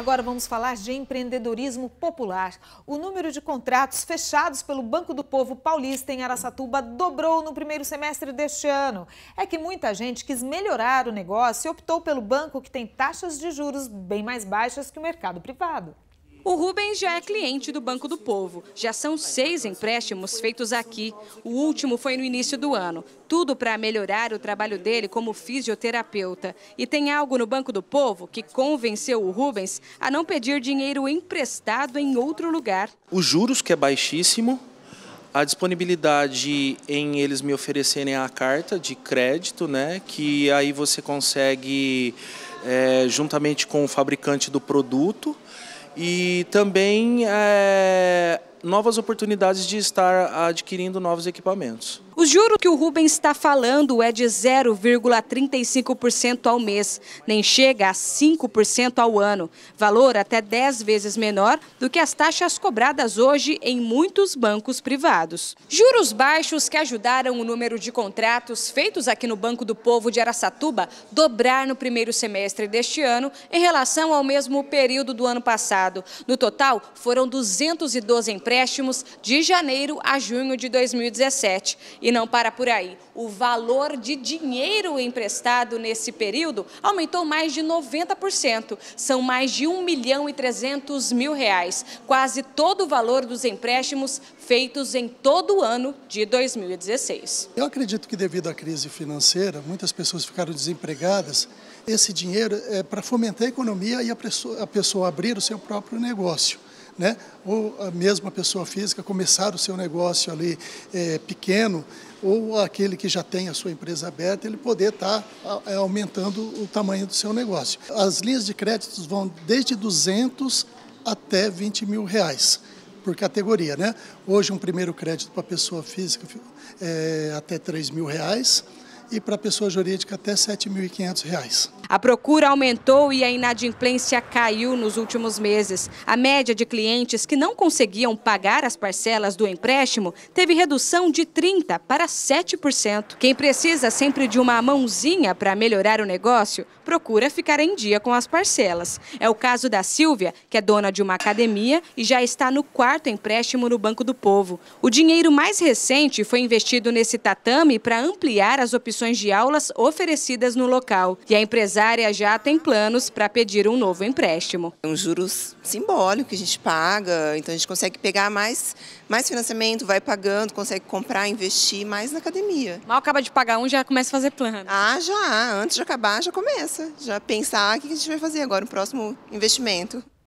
Agora vamos falar de empreendedorismo popular. O número de contratos fechados pelo Banco do Povo Paulista em Araçatuba dobrou no primeiro semestre deste ano. É que muita gente quis melhorar o negócio e optou pelo banco que tem taxas de juros bem mais baixas que o mercado privado. O Rubens já é cliente do Banco do Povo. Já são seis empréstimos feitos aqui. O último foi no início do ano. Tudo para melhorar o trabalho dele como fisioterapeuta. E tem algo no Banco do Povo que convenceu o Rubens a não pedir dinheiro emprestado em outro lugar. Os juros, que é baixíssimo, a disponibilidade em eles me oferecerem a carta de crédito, né? Que aí você consegue, é, juntamente com o fabricante do produto, e também é, novas oportunidades de estar adquirindo novos equipamentos. O juro que o Rubens está falando é de 0,35% ao mês, nem chega a 5% ao ano, valor até 10 vezes menor do que as taxas cobradas hoje em muitos bancos privados. Juros baixos que ajudaram o número de contratos feitos aqui no Banco do Povo de Aracatuba dobrar no primeiro semestre deste ano em relação ao mesmo período do ano passado. No total, foram 212 empréstimos de janeiro a junho de 2017. E e não para por aí. O valor de dinheiro emprestado nesse período aumentou mais de 90%. São mais de 1 milhão e 300 mil reais, quase todo o valor dos empréstimos feitos em todo o ano de 2016. Eu acredito que devido à crise financeira, muitas pessoas ficaram desempregadas. Esse dinheiro é para fomentar a economia e a pessoa abrir o seu próprio negócio né? ou a mesma pessoa física começar o seu negócio ali é, pequeno, ou aquele que já tem a sua empresa aberta, ele poder estar tá é, aumentando o tamanho do seu negócio. As linhas de créditos vão desde 200 até 20 mil reais por categoria. Né? Hoje, um primeiro crédito para pessoa física é até 3 mil reais e para pessoa jurídica até R$ 7.500. A procura aumentou e a inadimplência caiu nos últimos meses. A média de clientes que não conseguiam pagar as parcelas do empréstimo teve redução de 30% para 7%. Quem precisa sempre de uma mãozinha para melhorar o negócio, procura ficar em dia com as parcelas. É o caso da Silvia, que é dona de uma academia e já está no quarto empréstimo no Banco do Povo. O dinheiro mais recente foi investido nesse tatame para ampliar as opções de aulas oferecidas no local. E a empresa empresária já tem planos para pedir um novo empréstimo. É um juros simbólico que a gente paga, então a gente consegue pegar mais, mais financiamento, vai pagando, consegue comprar, investir mais na academia. Mal acaba de pagar um, já começa a fazer plano. Ah, já. Antes de acabar, já começa. Já pensar o que a gente vai fazer agora, o próximo investimento.